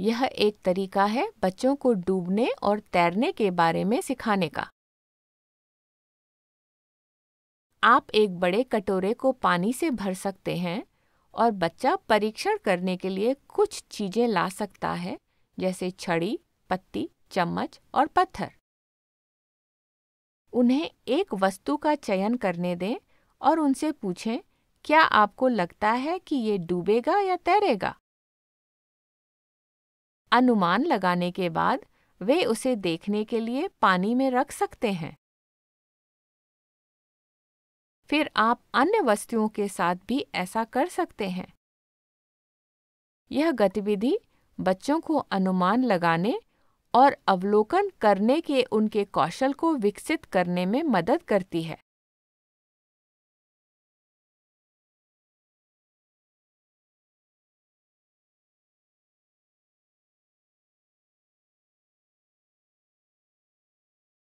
यह एक तरीका है बच्चों को डूबने और तैरने के बारे में सिखाने का आप एक बड़े कटोरे को पानी से भर सकते हैं और बच्चा परीक्षण करने के लिए कुछ चीजें ला सकता है जैसे छड़ी पत्ती चम्मच और पत्थर उन्हें एक वस्तु का चयन करने दें और उनसे पूछें क्या आपको लगता है कि ये डूबेगा या तैरेगा अनुमान लगाने के बाद वे उसे देखने के लिए पानी में रख सकते हैं फिर आप अन्य वस्तुओं के साथ भी ऐसा कर सकते हैं यह गतिविधि बच्चों को अनुमान लगाने और अवलोकन करने के उनके कौशल को विकसित करने में मदद करती है